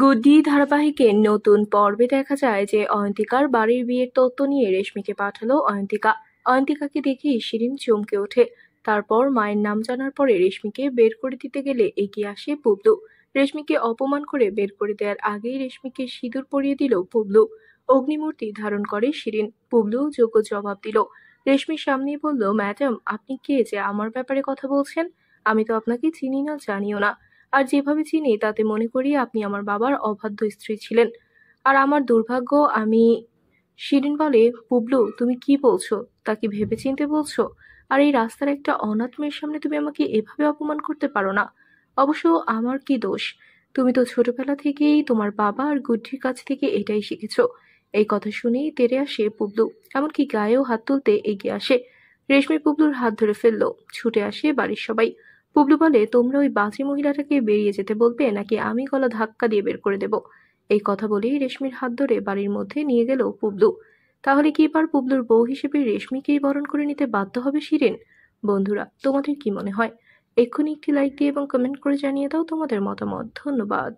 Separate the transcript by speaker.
Speaker 1: গুড্ডি ধারাবাহিকের নতুন পর্বে দেখা যায় যে অয়ন্তিকার বাড়ির বিয়ের তত্ত্ব নিয়ে রেশমিকে পাঠালো অয়ন্তিকা অয়ন্তিকাকে দেখে শিরিন চমকে ওঠে তারপর মায়ের নাম জানার পরে রেশমিকে বের করে দিতে গেলে এগিয়ে আসে পুবলু রেশমিকে অপমান করে বের করে দেওয়ার আগেই রেশমিকে সিঁদুর পরিয়ে দিল পুবলু অগ্নিমূর্তি ধারণ করে শিরিন পুবলু যোগ্য জবাব দিল রেশমির সামনেই বলল ম্যাডাম আপনি কে যে আমার ব্যাপারে কথা বলছেন আমি তো আপনাকে চিনি না জানিও না আর যেভাবে চিনি তাতে মনে করি আপনি আমার বাবার অবাধ্য স্ত্রী ছিলেন আর আমার দুর্ভাগ্য আমি শিরিন বলে পুবলু তুমি কি বলছো তা কি ভেবে চিনতে বলছো আর এই রাস্তার একটা অনাথ মেয়ের সামনে তুমি আমাকে এভাবে অপমান করতে পারো না অবশ্য আমার কি দোষ তুমি তো ছোটবেলা থেকেই তোমার বাবা আর গুড্ডির কাছ থেকে এটাই শিখেছো এই কথা শুনেই তেরে আসে পুবলু এমনকি গায়েও হাত তুলতে এগিয়ে আসে রেশমি পুবলুর হাত ধরে ফেললো ছুটে আসে বাড়ির সবাই পুবলু বলে তোমরা ওই বাজি মহিলাটাকে বেরিয়ে যেতে বলবে নাকি আমি গলা ধাক্কা দিয়ে বের করে দেব এই কথা বলেই রেশমির হাত ধরে বাড়ির মধ্যে নিয়ে গেল পুবলু তাহলে কি এবার পুবলুর বউ হিসেবে রেশমিকেই বরণ করে নিতে বাধ্য হবে শিরেন বন্ধুরা তোমাদের কি মনে হয় এক্ষুনি একটি লাইক দিয়ে এবং কমেন্ট করে জানিয়ে দাও তোমাদের মতামত ধন্যবাদ